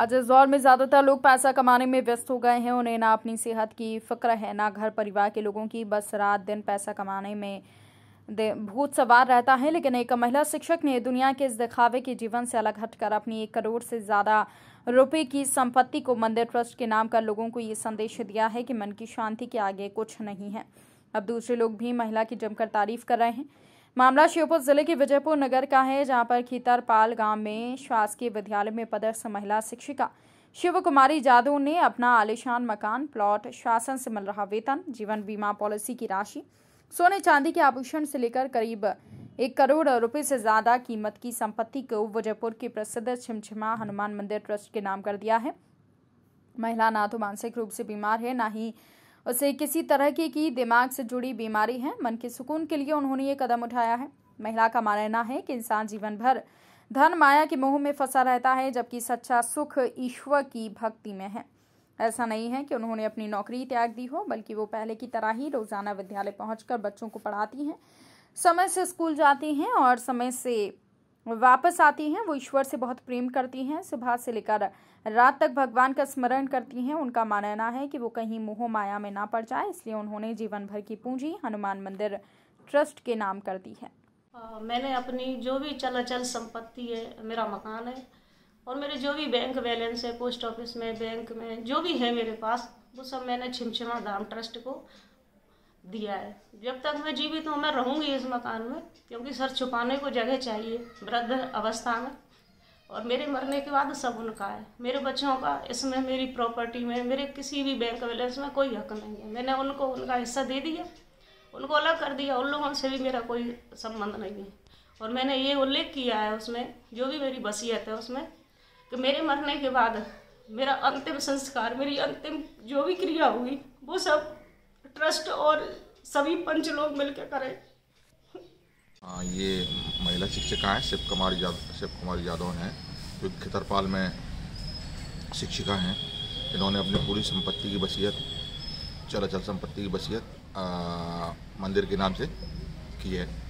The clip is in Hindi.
आज इस दौर में ज़्यादातर लोग पैसा कमाने में व्यस्त हो गए हैं उन्हें ना अपनी सेहत की फ़िक्र है ना घर परिवार के लोगों की बस रात दिन पैसा कमाने में भूत सवार रहता है लेकिन एक महिला शिक्षक ने दुनिया के इस दिखावे के जीवन से अलग हटकर अपनी एक करोड़ से ज़्यादा रुपए की संपत्ति को मंदिर ट्रस्ट के नाम कर लोगों को ये संदेश दिया है कि मन की शांति के आगे कुछ नहीं है अब दूसरे लोग भी महिला की जमकर तारीफ कर रहे हैं मामला श्योपुर जिले के विजयपुर नगर का है जहां पर खीतरपाल गांव में शासकीय विद्यालय में पदस्थ महिला शिक्षिका शिव कुमारी जादव ने अपना आलिशान मकान प्लॉट शासन से मिल रहा वेतन जीवन बीमा पॉलिसी की राशि सोने चांदी के आभूषण से लेकर करीब एक करोड़ रुपए से ज्यादा कीमत की संपत्ति को विजयपुर के प्रसिद्ध छिमछिमा हनुमान मंदिर ट्रस्ट के नाम कर दिया है महिला ना तो मानसिक रूप से बीमार है ना ही उसे किसी तरह की, की दिमाग से जुड़ी बीमारी है मन के सुकून के लिए उन्होंने ये कदम उठाया है महिला का मानना है कि इंसान जीवन भर धन माया के मोह में फंसा रहता है जबकि सच्चा सुख ईश्वर की भक्ति में है ऐसा नहीं है कि उन्होंने अपनी नौकरी त्याग दी हो बल्कि वो पहले की तरह ही रोज़ाना विद्यालय पहुंचकर बच्चों को पढ़ाती हैं समय से स्कूल जाती हैं और समय से वापस आती हैं वो ईश्वर से बहुत प्रेम करती हैं सुबह से लेकर रात तक भगवान का स्मरण करती हैं उनका मानना है कि वो कहीं मोह माया में ना पड़ जाए इसलिए उन्होंने जीवन भर की पूंजी हनुमान मंदिर ट्रस्ट के नाम कर दी है मैंने अपनी जो भी चलाचल संपत्ति है मेरा मकान है और मेरे जो भी बैंक बैलेंस है पोस्ट ऑफिस में बैंक में जो भी है मेरे पास वो सब मैंने छिमछिमा धाम ट्रस्ट को दिया है जब तक मैं जीवित हूँ मैं रहूँगी इस मकान में क्योंकि सर छुपाने को जगह चाहिए वृद्ध अवस्था में और मेरे मरने के बाद सब उनका है मेरे बच्चों का इसमें मेरी प्रॉपर्टी में मेरे किसी भी बैंक बैलेंस में कोई हक नहीं है मैंने उनको उनका हिस्सा दे दिया उनको अलग कर दिया उन लोगों से भी मेरा कोई संबंध नहीं है और मैंने ये उल्लेख किया है उसमें जो भी मेरी वसीयत है उसमें कि मेरे मरने के बाद मेरा अंतिम संस्कार मेरी अंतिम जो भी क्रिया हुई वो सब ट्रस्ट और सभी पंच लोग मिलकर करें आ, हाँ, ये महिला शिक्षिका हैं शिव कुमार यादव शिव कुमार यादव हैं जो खितरपाल में शिक्षिका हैं इन्होंने अपनी पूरी संपत्ति की वसीयत चल अचल संपत्ति की बसियत मंदिर के नाम से की है